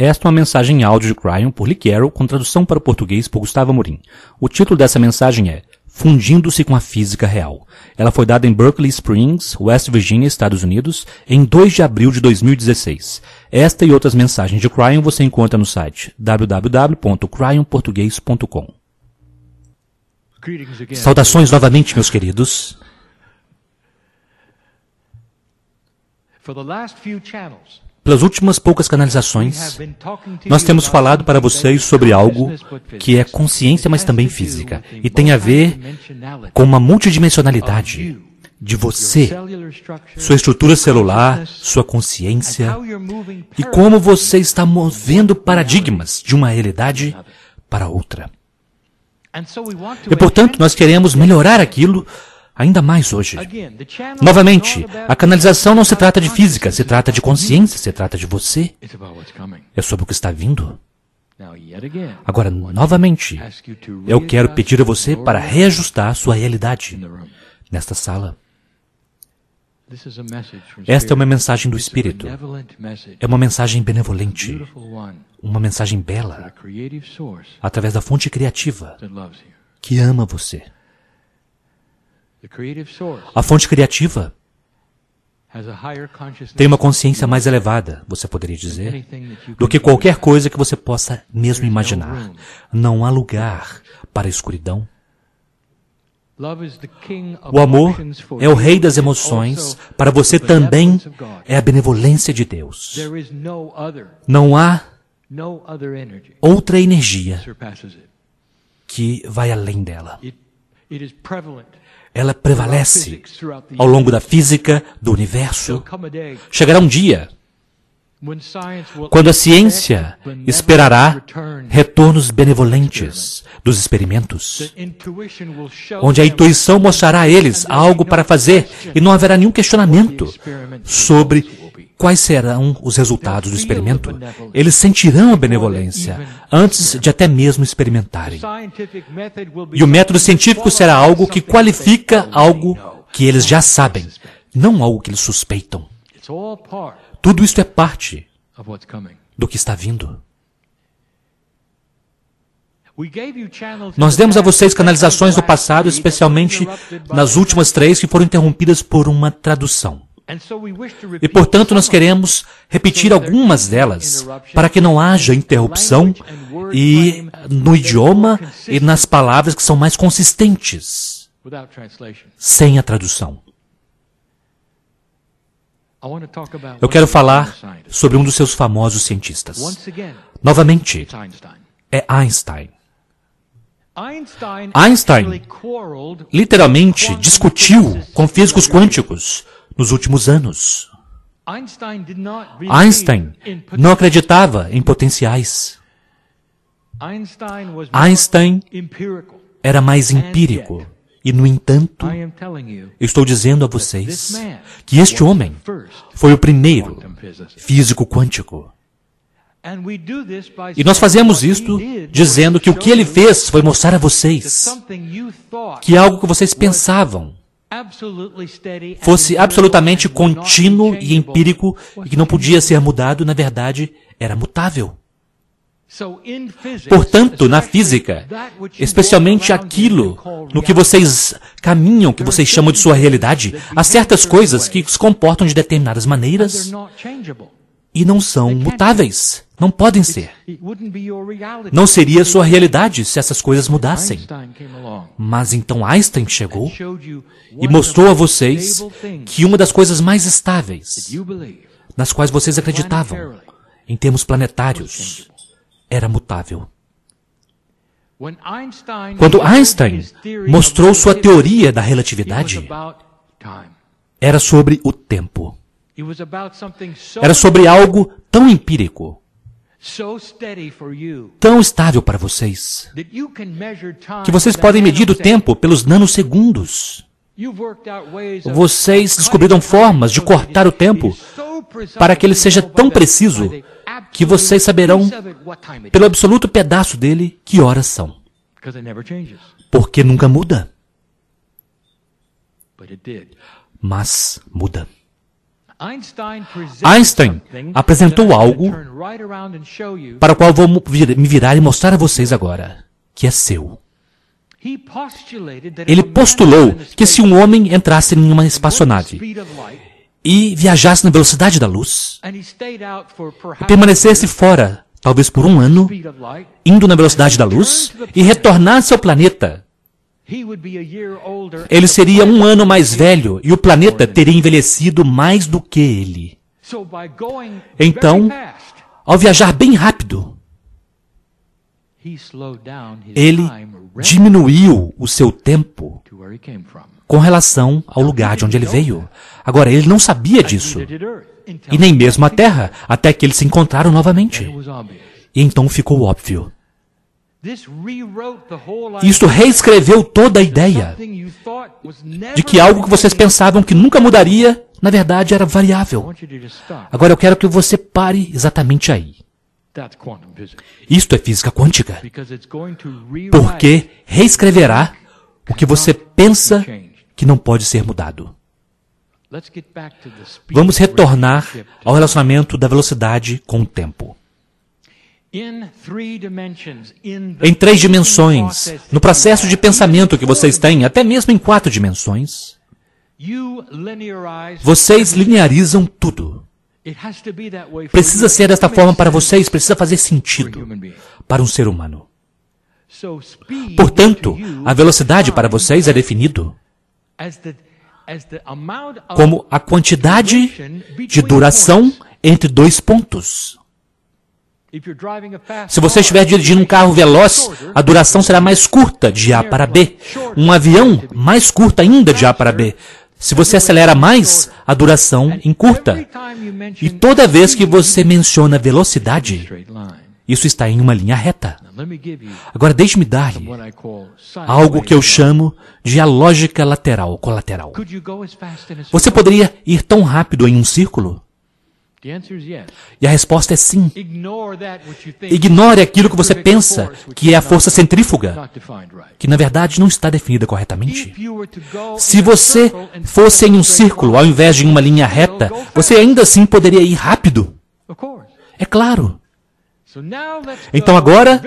Esta é uma mensagem em áudio de Cryon por Lee Carroll, com tradução para o português por Gustavo Amorim. O título dessa mensagem é Fundindo-se com a Física Real. Ela foi dada em Berkeley Springs, West Virginia, Estados Unidos, em 2 de abril de 2016. Esta e outras mensagens de Cryon você encontra no site www.cryonportuguês.com. Saudações novamente, meus queridos. For the last few channels, pelas últimas poucas canalizações, nós temos falado para vocês sobre algo que é consciência, mas também física, e tem a ver com uma multidimensionalidade de você, sua estrutura celular, sua consciência, e como você está movendo paradigmas de uma realidade para outra. E, portanto, nós queremos melhorar aquilo ainda mais hoje. Novamente, a canalização não se trata de física, se trata de consciência, se trata de você. É sobre o que está vindo. Agora, novamente, eu quero pedir a você para reajustar sua realidade nesta sala. Esta é uma mensagem do Espírito. É uma mensagem benevolente. Uma mensagem bela, através da fonte criativa que ama você. A fonte criativa tem uma consciência mais elevada, você poderia dizer, do que qualquer coisa que você possa mesmo imaginar. Não há lugar para a escuridão. O amor é o rei das emoções, para você também é a benevolência de Deus. Não há outra energia que vai além dela ela prevalece ao longo da física do universo. Chegará um dia quando a ciência esperará retornos benevolentes dos experimentos, onde a intuição mostrará a eles algo para fazer e não haverá nenhum questionamento sobre quais serão os resultados do experimento. Eles sentirão a benevolência antes de até mesmo experimentarem. E o método científico será algo que qualifica algo que eles já sabem, não algo que eles suspeitam. Tudo isto é parte do que está vindo. Nós demos a vocês canalizações do passado, especialmente nas últimas três que foram interrompidas por uma tradução. E, portanto, nós queremos repetir algumas delas, para que não haja interrupção e no idioma e nas palavras que são mais consistentes, sem a tradução. Eu quero falar sobre um dos seus famosos cientistas. Novamente, é Einstein. Einstein literalmente discutiu com físicos quânticos nos últimos anos. Einstein não acreditava em potenciais. Einstein era mais empírico. E, no entanto, eu estou dizendo a vocês que este homem foi o primeiro físico quântico. E nós fazemos isto dizendo que o que ele fez foi mostrar a vocês que algo que vocês pensavam fosse absolutamente contínuo e empírico e que não podia ser mudado, na verdade, era mutável. Portanto, na física, especialmente aquilo no que vocês caminham, que vocês chamam de sua realidade, há certas coisas que se comportam de determinadas maneiras e não são mutáveis. Não podem ser. Não seria sua realidade se essas coisas mudassem. Mas então Einstein chegou e mostrou a vocês que uma das coisas mais estáveis nas quais vocês acreditavam, em termos planetários, era mutável. Quando Einstein mostrou sua teoria da relatividade, era sobre o tempo. Era sobre algo tão empírico tão estável para vocês que vocês podem medir o tempo pelos nanosegundos. Vocês descobriram formas de cortar o tempo para que ele seja tão preciso que vocês saberão, pelo absoluto pedaço dele, que horas são. Porque nunca muda. Mas muda. Einstein apresentou algo para o qual vou me virar e mostrar a vocês agora, que é seu. Ele postulou que se um homem entrasse em uma espaçonave e viajasse na velocidade da luz e permanecesse fora, talvez por um ano, indo na velocidade da luz e retornasse ao planeta ele seria um ano mais velho e o planeta teria envelhecido mais do que ele. Então, ao viajar bem rápido, ele diminuiu o seu tempo com relação ao lugar de onde ele veio. Agora, ele não sabia disso, e nem mesmo a Terra, até que eles se encontraram novamente. E então ficou óbvio. Isto reescreveu toda a ideia de que algo que vocês pensavam que nunca mudaria, na verdade era variável. Agora eu quero que você pare exatamente aí. Isto é física quântica, porque reescreverá o que você pensa que não pode ser mudado. Vamos retornar ao relacionamento da velocidade com o tempo. Em três dimensões, no processo de pensamento que vocês têm, até mesmo em quatro dimensões, vocês linearizam tudo. Precisa ser desta forma para vocês, precisa fazer sentido para um ser humano. Portanto, a velocidade para vocês é definido como a quantidade de duração entre dois pontos. Se você estiver dirigindo um carro veloz, a duração será mais curta de A para B. Um avião, mais curta ainda de A para B. Se você acelera mais, a duração encurta. E toda vez que você menciona velocidade, isso está em uma linha reta. Agora deixe-me dar-lhe algo que eu chamo de a lógica lateral colateral. Você poderia ir tão rápido em um círculo? E a resposta é sim. Ignore aquilo que você pensa que é a força centrífuga, que na verdade não está definida corretamente. Se você fosse em um círculo ao invés de em uma linha reta, você ainda assim poderia ir rápido. É claro. Então agora,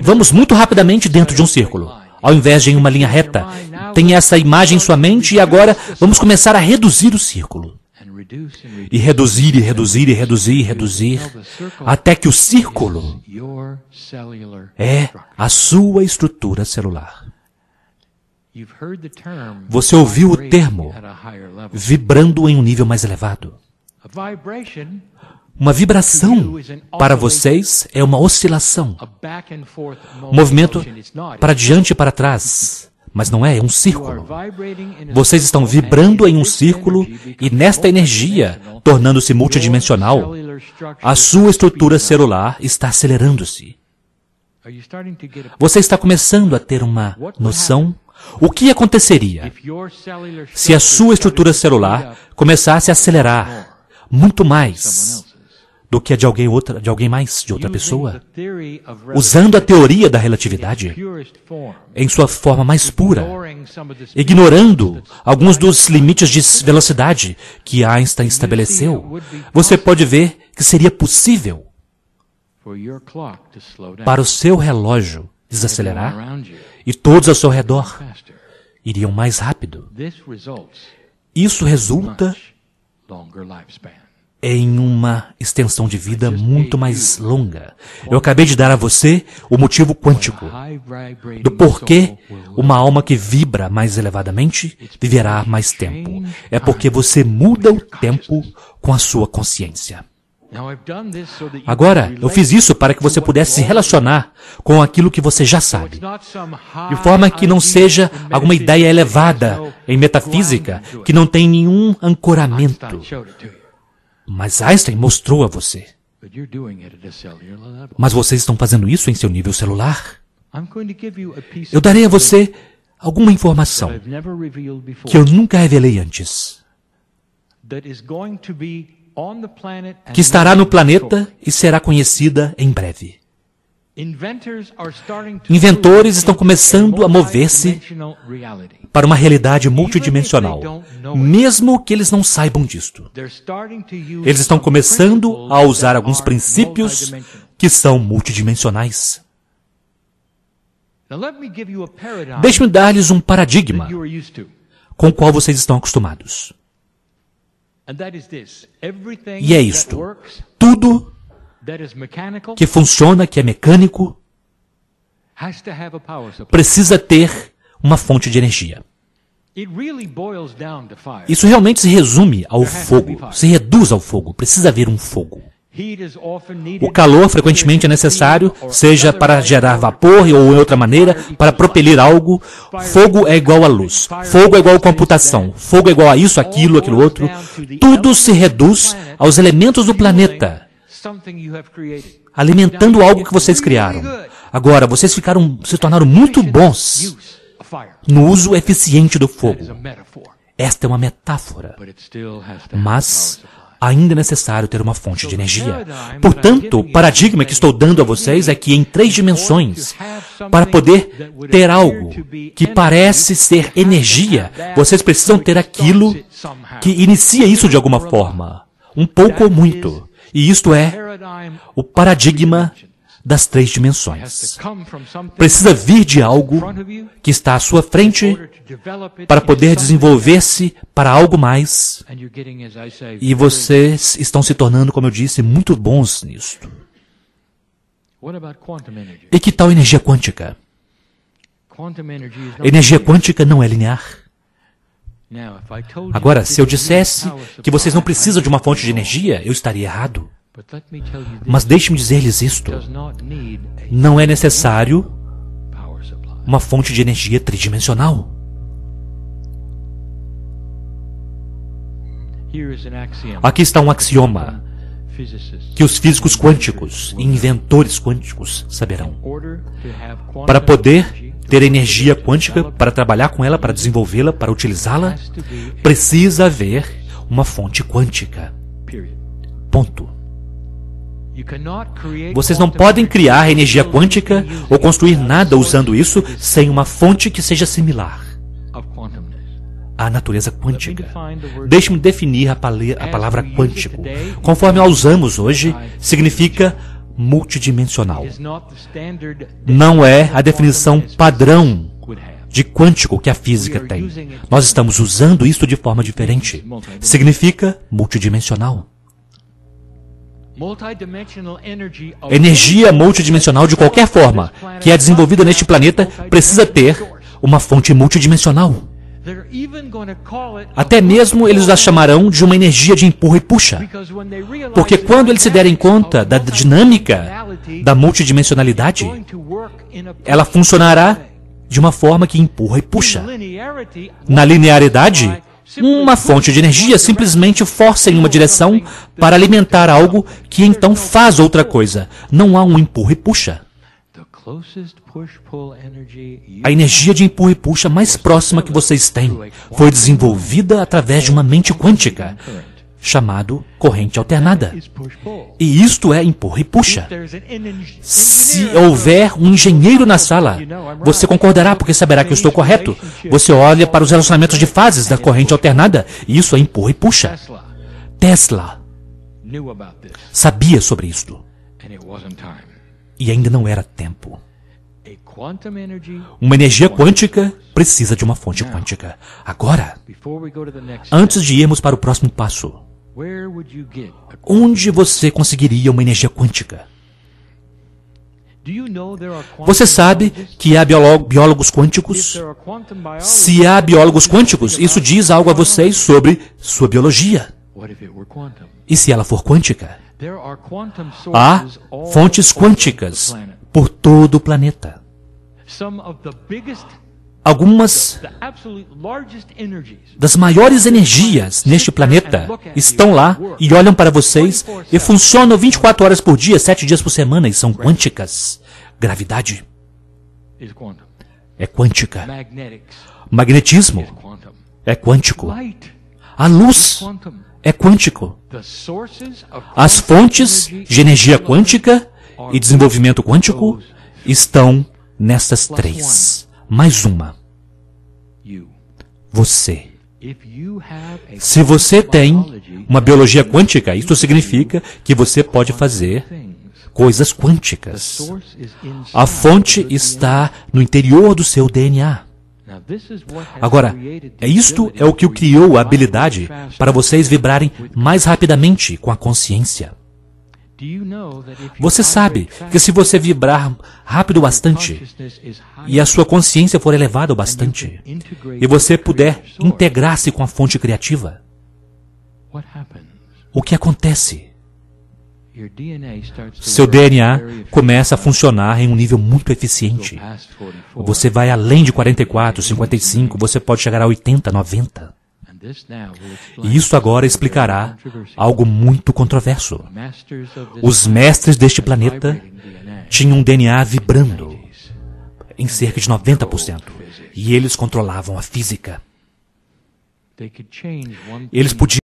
vamos muito rapidamente dentro de um círculo, ao invés de em uma linha reta. Tenha essa imagem em sua mente e agora vamos começar a reduzir o círculo e reduzir e reduzir e reduzir e reduzir até que o círculo é a sua estrutura celular. Você ouviu o termo vibrando em um nível mais elevado. Uma vibração para vocês é uma oscilação. Movimento para diante e para trás. Mas não é, é um círculo. Vocês estão vibrando em um círculo e nesta energia, tornando-se multidimensional, a sua estrutura celular está acelerando-se. Você está começando a ter uma noção? O que aconteceria se a sua estrutura celular começasse a acelerar muito mais do que a de alguém outra, de alguém mais, de outra pessoa. Usando a teoria da relatividade em sua forma mais pura, ignorando alguns dos limites de velocidade que Einstein estabeleceu, você pode ver que seria possível para o seu relógio desacelerar e todos ao seu redor iriam mais rápido. Isso resulta em uma extensão de vida muito mais longa. Eu acabei de dar a você o motivo quântico do porquê uma alma que vibra mais elevadamente viverá mais tempo. É porque você muda o tempo com a sua consciência. Agora, eu fiz isso para que você pudesse se relacionar com aquilo que você já sabe, de forma que não seja alguma ideia elevada em metafísica que não tem nenhum ancoramento. Mas Einstein mostrou a você. Mas vocês estão fazendo isso em seu nível celular? Eu darei a você alguma informação que eu nunca revelei antes. Que estará no planeta e será conhecida em breve. Inventores estão começando a mover-se para uma realidade multidimensional, mesmo que eles não saibam disto. Eles estão começando a usar alguns princípios que são multidimensionais. Deixe-me dar-lhes um paradigma com o qual vocês estão acostumados. E é isto: tudo que funciona, que é mecânico, precisa ter uma fonte de energia. Isso realmente se resume ao fogo, se reduz ao fogo, precisa haver um fogo. O calor frequentemente é necessário, seja para gerar vapor ou em outra maneira, para propelir algo. Fogo é igual à luz, fogo é igual à computação, fogo é igual a isso, aquilo, aquilo outro. Tudo se reduz aos elementos do planeta alimentando algo que vocês criaram. Agora, vocês ficaram, se tornaram muito bons no uso eficiente do fogo. Esta é uma metáfora, mas ainda é necessário ter uma fonte de energia. Portanto, o paradigma que estou dando a vocês é que em três dimensões, para poder ter algo que parece ser energia, vocês precisam ter aquilo que inicia isso de alguma forma, um pouco ou muito. E isto é o paradigma das três dimensões. Precisa vir de algo que está à sua frente para poder desenvolver-se para algo mais. E vocês estão se tornando, como eu disse, muito bons nisto. E que tal energia quântica? energia quântica não é linear. Agora, se eu dissesse que vocês não precisam de uma fonte de energia, eu estaria errado. Mas deixe-me dizer-lhes isto: não é necessário uma fonte de energia tridimensional. Aqui está um axioma que os físicos quânticos e inventores quânticos saberão. Para poder ter energia quântica para trabalhar com ela, para desenvolvê-la, para utilizá-la, precisa haver uma fonte quântica. Ponto. Vocês não podem criar energia quântica ou construir nada usando isso sem uma fonte que seja similar à natureza quântica. Deixe-me definir a, a palavra quântico. Conforme a usamos hoje, significa multidimensional. Não é a definição padrão de quântico que a física tem. Nós estamos usando isso de forma diferente. Significa multidimensional. Energia multidimensional de qualquer forma que é desenvolvida neste planeta precisa ter uma fonte multidimensional. Até mesmo eles a chamarão de uma energia de empurra e puxa. Porque quando eles se derem conta da dinâmica da multidimensionalidade, ela funcionará de uma forma que empurra e puxa. Na linearidade, uma fonte de energia simplesmente força em uma direção para alimentar algo que então faz outra coisa. Não há um empurra e puxa. A energia de empurro e puxa mais próxima que vocês têm foi desenvolvida através de uma mente quântica, chamado corrente alternada. E isto é empurro e puxa. Se houver um engenheiro na sala, você concordará porque saberá que eu estou correto. Você olha para os relacionamentos de fases da corrente alternada, e isso é empurro e puxa. Tesla sabia sobre isto. E ainda não era tempo. Uma energia quântica precisa de uma fonte quântica. Agora, antes de irmos para o próximo passo, onde você conseguiria uma energia quântica? Você sabe que há biólogos quânticos? Se há biólogos quânticos, isso diz algo a vocês sobre sua biologia. E se ela for quântica? Há fontes quânticas por todo o planeta. Algumas das maiores energias neste planeta estão lá e olham para vocês e funcionam 24 horas por dia, 7 dias por semana e são quânticas. Gravidade é quântica. Magnetismo é quântico. A luz é quântico. As fontes de energia quântica e desenvolvimento quântico estão nessas três. Mais uma. Você. Se você tem uma biologia quântica, isso significa que você pode fazer coisas quânticas. A fonte está no interior do seu DNA. Agora, é isto é o que o criou a habilidade para vocês vibrarem mais rapidamente com a consciência. Você sabe que se você vibrar rápido bastante e a sua consciência for elevada o bastante e você puder integrar-se com a fonte criativa, o que acontece? Seu DNA começa a funcionar em um nível muito eficiente. Você vai além de 44, 55, você pode chegar a 80, 90. E isso agora explicará algo muito controverso. Os mestres deste planeta tinham um DNA vibrando em cerca de 90%, e eles controlavam a física. Eles podiam